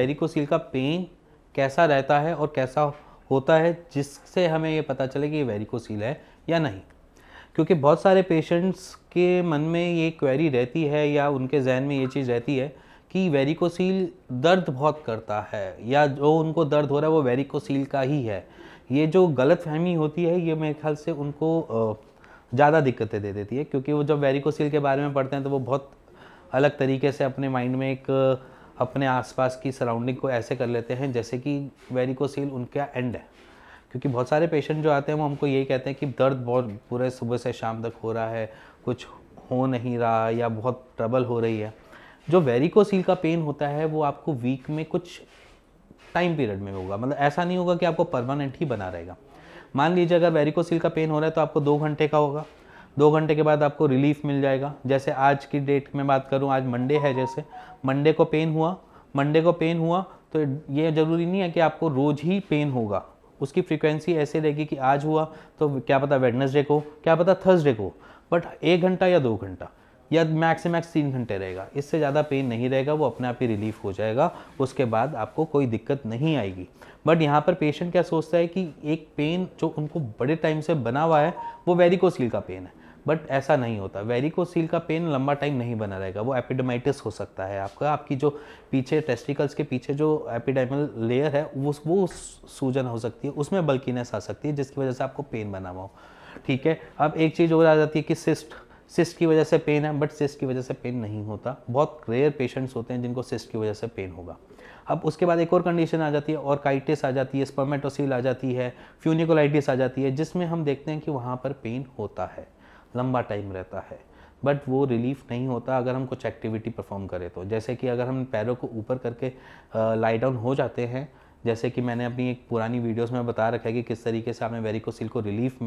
Varicocele का pen कैसा रहता है और कैसा होता है जिससे हमें ये पता चले कि ये वेरिकोसील है या नहीं क्योंकि बहुत सारे पेशेंट्स के मन में ये क्वेरी रहती है या उनके जहन में ये चीज़ रहती है कि वेरिकोसील दर्द बहुत करता है या जो उनको दर्द हो रहा है वो वेरिकोसील का ही है ये जो गलत फहमी होती है ये मेरे ख्याल से उनको ज़्यादा दिक्कतें दे देती है क्योंकि वो जब वेरिकोसील के बारे में पढ़ते हैं तो वो बहुत अलग तरीके से अपने माइंड में एक अपने आसपास की सराउंडिंग को ऐसे कर लेते हैं जैसे कि वेरिकोसील उनका एंड है क्योंकि बहुत सारे पेशेंट जो आते हैं वो हमको यही कहते हैं कि दर्द बहुत पूरे सुबह से शाम तक हो रहा है कुछ हो नहीं रहा या बहुत ट्रबल हो रही है जो वेरिकोसील का पेन होता है वो आपको वीक में कुछ टाइम पीरियड में होगा मतलब ऐसा नहीं होगा कि आपको परमानेंट ही बना रहेगा मान लीजिए अगर वेरिकोसील का पेन हो रहा है तो आपको दो घंटे का होगा दो घंटे के बाद आपको रिलीफ मिल जाएगा जैसे आज की डेट में बात करूँ आज मंडे है जैसे मंडे को पेन हुआ मंडे को पेन हुआ तो ये ज़रूरी नहीं है कि आपको रोज़ ही पेन होगा उसकी फ्रीक्वेंसी ऐसे रहेगी कि आज हुआ तो क्या पता वेडनेसडे को क्या पता थर्सडे को बट एक घंटा या दो घंटा या मैक्स से मैक्स तीन घंटे रहेगा इससे ज़्यादा पेन नहीं रहेगा वो अपने आप ही रिलीफ हो जाएगा उसके बाद आपको कोई दिक्कत नहीं आएगी बट यहाँ पर पेशेंट क्या सोचता है कि एक पेन जो उनको बड़े टाइम से बना हुआ है वो वेरिकोसिल का पेन है बट ऐसा नहीं होता वेरिकोसील का पेन लंबा टाइम नहीं बना रहेगा वो एपिडमाइटिस हो सकता है आपका आपकी जो पीछे टेस्टिकल्स के पीछे जो एपिडाइमल लेयर है वो वो सूजन हो सकती है उसमें बल्किनेस आ सकती है जिसकी वजह से आपको पेन बना हुआ हो ठीक है अब एक चीज़ और आ जाती है कि सिस्ट सिस्ट की वजह से पेन है बट सिस्ट की वजह से पेन नहीं होता बहुत रेयर पेशेंट्स होते हैं जिनको सिस्ट की वजह से पेन होगा अब उसके बाद एक और कंडीशन आ जाती है और काइटिस आ जाती है स्पर्मेटोसील आ जाती है फ्यूनिकोलाइटिस आ जाती है जिसमें हम देखते हैं कि वहाँ पर पेन होता है लंबा टाइम रहता है बट वो रिलीफ नहीं होता अगर हम कुछ एक्टिविटी परफॉर्म करें तो जैसे कि अगर हम पैरों को ऊपर करके लाई डाउन हो जाते हैं जैसे कि मैंने अपनी एक पुरानी वीडियोस में बता रखा है कि किस तरीके से हमें वेरिकोसिल को रिलीफ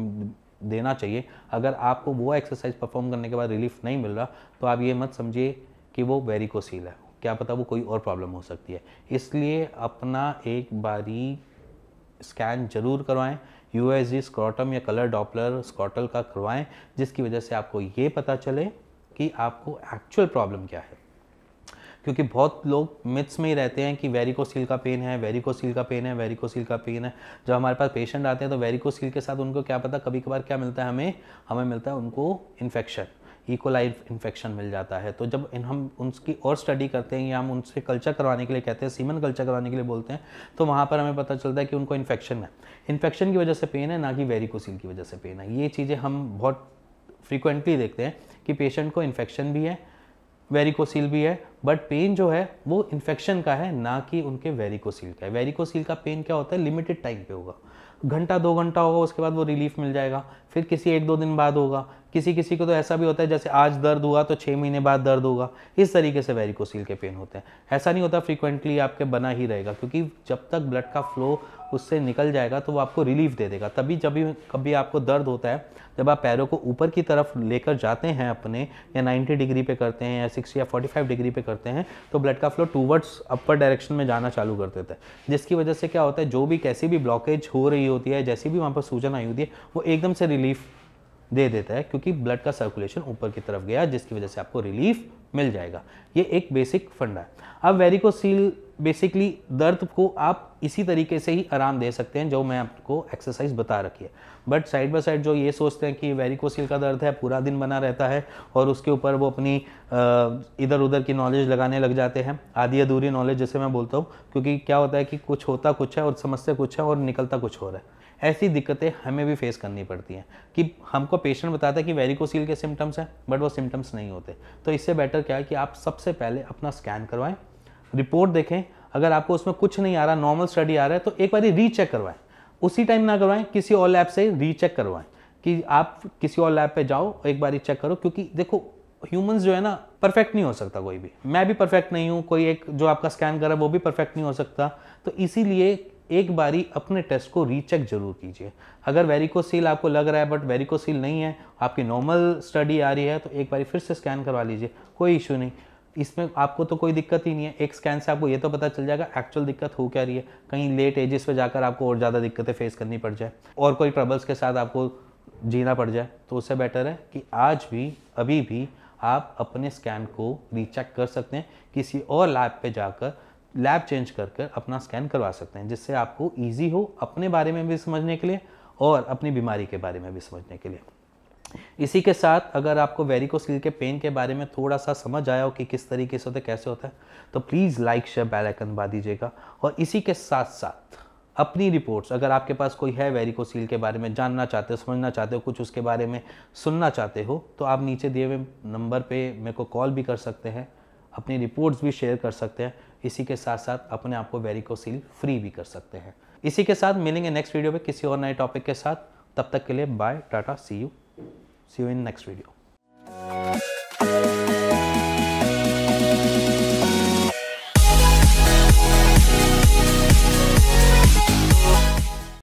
देना चाहिए अगर आपको वो एक्सरसाइज परफॉर्म करने के बाद रिलीफ नहीं मिल रहा तो आप ये मत समझिए कि वो वेरिकोसिल है क्या पता वो कोई और प्रॉब्लम हो सकती है इसलिए अपना एक बारी स्कैन ज़रूर करवाएं यू स्क्रॉटम या कलर डॉपलर स्क्रॉटल का करवाएं जिसकी वजह से आपको ये पता चले कि आपको एक्चुअल प्रॉब्लम क्या है क्योंकि बहुत लोग मिथ्स में ही रहते हैं कि वेरिकोसील का पेन है वेरिकोसील का पेन है वेरिकोसील का पेन है जब हमारे पास पेशेंट आते हैं तो वेरिकोसील के साथ उनको क्या पता कभी कभार क्या मिलता है हमें हमें मिलता है उनको इन्फेक्शन ईकोलाई e. इन्फेक्शन मिल जाता है तो जब इन हम उनकी और स्टडी करते हैं या हम उनसे कल्चर करवाने के लिए कहते हैं सीमन कल्चर करवाने के लिए बोलते हैं तो वहाँ पर हमें पता चलता है कि उनको इन्फेक्शन है इन्फेक्शन की वजह से पेन है ना कि वेरिकोसिल की वजह से पेन है ये चीज़ें हम बहुत फ्रिक्वेंटली देखते हैं कि पेशेंट को इन्फेक्शन भी है वेरिकोसिल भी है बट पेन जो है वो इन्फेक्शन का है ना कि उनके वेरिकोसील का है वेरिकोसील का पेन क्या होता है लिमिटेड टाइम पे होगा घंटा दो घंटा होगा उसके बाद वो रिलीफ मिल जाएगा फिर किसी एक दो दिन बाद होगा किसी किसी को तो ऐसा भी होता है जैसे आज दर्द हुआ तो छः महीने बाद दर्द होगा इस तरीके से वेरिकोसील के पेन होते हैं ऐसा नहीं होता फ्रीक्वेंटली आपके बना ही रहेगा क्योंकि जब तक ब्लड का फ्लो उससे निकल जाएगा तो वो आपको रिलीफ दे देगा तभी जब भी कभी आपको दर्द होता है जब आप पैरों को ऊपर की तरफ लेकर जाते हैं अपने या 90 डिग्री पे करते हैं या 60 या 45 डिग्री पे करते हैं तो ब्लड का फ्लो टूवर्ड्स अपर डायरेक्शन में जाना चालू कर देता है जिसकी वजह से क्या होता है जो भी कैसी भी ब्लॉकेज हो रही होती है जैसी भी वहाँ पर सूजन आई होती है वो एकदम से रिलीफ दे देता है क्योंकि ब्लड का सर्कुलेशन ऊपर की तरफ गया जिसकी वजह से आपको रिलीफ मिल जाएगा ये एक बेसिक फंडा है अब वेरिकोसील बेसिकली दर्द को आप इसी तरीके से ही आराम दे सकते हैं जो मैं आपको एक्सरसाइज बता रखी है बट साइड बाय साइड जो ये सोचते हैं कि वेरिकोसिल का दर्द है पूरा दिन बना रहता है और उसके ऊपर वो अपनी इधर उधर की नॉलेज लगाने लग जाते हैं आधी अधूरी नॉलेज जैसे मैं बोलता हूँ क्योंकि क्या होता है कि कुछ होता कुछ है और समस्या कुछ है और निकलता कुछ हो रहा है ऐसी दिक्कतें हमें भी फेस करनी पड़ती हैं कि हमको पेशेंट बताता है कि वेरिकोसील के सिम्टम्स हैं बट वो सिम्टम्स नहीं होते तो इससे बेटर क्या है कि आप सबसे पहले अपना स्कैन करवाएं रिपोर्ट देखें अगर आपको उसमें कुछ नहीं आ रहा नॉर्मल स्टडी आ रहा है तो एक बार रीचेक करवाएं उसी टाइम ना करवाएं किसी और लैब से रीचेक करवाएं कि आप किसी और लैब पे जाओ एक बार चेक करो क्योंकि देखो ह्यूमंस जो है ना परफेक्ट नहीं हो सकता कोई भी मैं भी परफेक्ट नहीं हूँ कोई एक जो आपका स्कैन कर रहा है वो भी परफेक्ट नहीं हो सकता तो इसीलिए एक बारी अपने टेस्ट को रीचेक जरूर कीजिए अगर वेरिकोसील आपको लग रहा है बट वेरिकोसील नहीं है आपकी नॉर्मल स्टडी आ रही है तो एक बार फिर से स्कैन करवा लीजिए कोई इशू नहीं इसमें आपको तो कोई दिक्कत ही नहीं है एक स्कैन से आपको ये तो पता चल जाएगा एक्चुअल दिक्कत हो क्या रही है कहीं लेट एजेस पे जाकर आपको और ज़्यादा दिक्कतें फेस करनी पड़ जाए और कोई ट्रबल्स के साथ आपको जीना पड़ जाए तो उससे बेटर है कि आज भी अभी भी आप अपने स्कैन को रीचेक कर सकते हैं किसी और लैब पे जाकर लैब चेंज कर कर अपना स्कैन करवा सकते हैं जिससे आपको ईजी हो अपने बारे में भी समझने के लिए और अपनी बीमारी के बारे में भी समझने के लिए इसी के साथ अगर आपको वेरिकोसील के पेन के बारे में थोड़ा सा समझ आया हो कि किस तरीके से होता है कैसे होता है तो please like share bell icon बा दीजिएगा और इसी के साथ साथ अपनी रिपोर्ट्स अगर आपके पास कोई है वेरिकोसील के बारे में जानना चाहते हो समझना चाहते हो कुछ उसके बारे में सुनना चाहते हो तो आप नीचे दिए हुए नंबर पे मेरे को कॉल भी कर सकते हैं अपनी रिपोर्ट्स भी शेयर कर सकते हैं इसी के साथ साथ अपने आप को वेरिकोसील फ्री भी कर सकते हैं इसी के साथ मिलेंगे नेक्स्ट वीडियो में किसी और नए टॉपिक के साथ तब तक के लिए bye tata see you See you in next video.